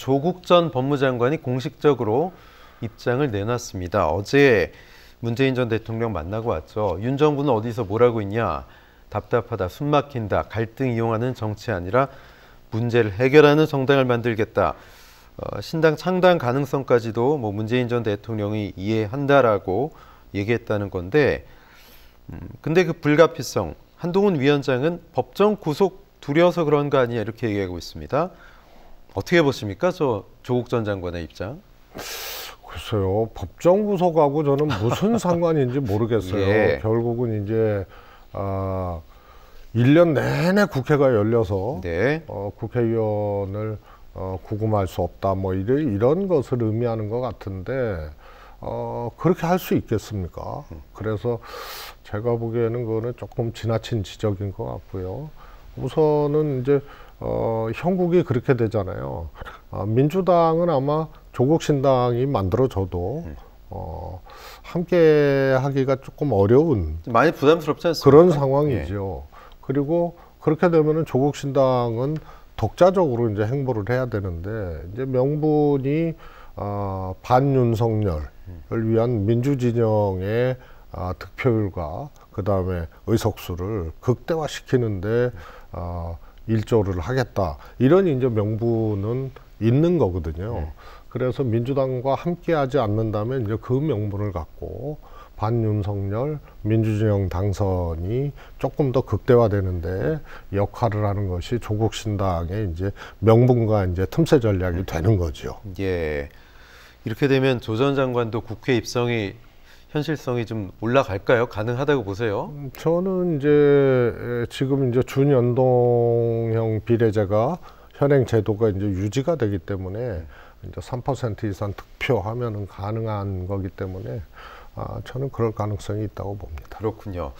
조국 전 법무장관이 공식적으로 입장을 내놨습니다. 어제 문재인 전 대통령 만나고 왔죠. 윤 정부는 어디서 뭐라고 있냐. 답답하다, 숨 막힌다, 갈등 이용하는 정치 아니라 문제를 해결하는 정당을 만들겠다. 어, 신당 창당 가능성까지도 뭐 문재인 전 대통령이 이해한다라고 얘기했다는 건데, 음, 근데 그 불가피성 한동훈 위원장은 법정 구속 두려워서 그런 거 아니야 이렇게 얘기하고 있습니다. 어떻게 보십니까? 저 조국 전 장관의 입장? 글쎄요. 법정구속하고 저는 무슨 상관인지 모르겠어요. 예. 결국은 이제 아 1년 내내 국회가 열려서 네. 어, 국회의원을 어, 구금할 수 없다 뭐이래 이런 것을 의미하는 것 같은데 어, 그렇게 할 수 있겠습니까? 음. 그래서 제가 보기에는 그거는 조금 지나친 지적인 것 같고요. 우선은 이제 어, 형국이 그렇게 되잖아요. 아, 민주당은 아마 조국 신당이 만들어져도 어, 함께 하기가 조금 어려운 많이 부담스럽지 않습니까? 그런 상황이죠. 예. 그리고 그렇게 되면은 조국 신당은 독자적으로 이제 행보를 해야 되는데 이제 명분이 어, 반윤석열을 위한 민주진영의 아, 득표율과 그 다음에 의석수를 극대화시키는데 어, 일조를 하겠다 이런 이제 명분은 있는 거거든요. 네. 그래서 민주당과 함께하지 않는다면 이제 그 명분을 갖고 반윤석열 민주진영 당선이 조금 더 극대화되는데 역할을 하는 것이 조국 신당의 이제 명분과 이제 틈새 전략이 되는 거죠. 예. 이렇게 되면 조 전 장관도 국회 입성이 현실성이 좀 올라갈까요? 가능하다고 보세요? 음, 저는 이제 지금 이제 준연동형 비례제가 현행 제도가 이제 유지가 되기 때문에 이제 3% 이상 득표하면은 가능한 거기 때문에 아, 저는 그럴 가능성이 있다고 봅니다. 그렇군요.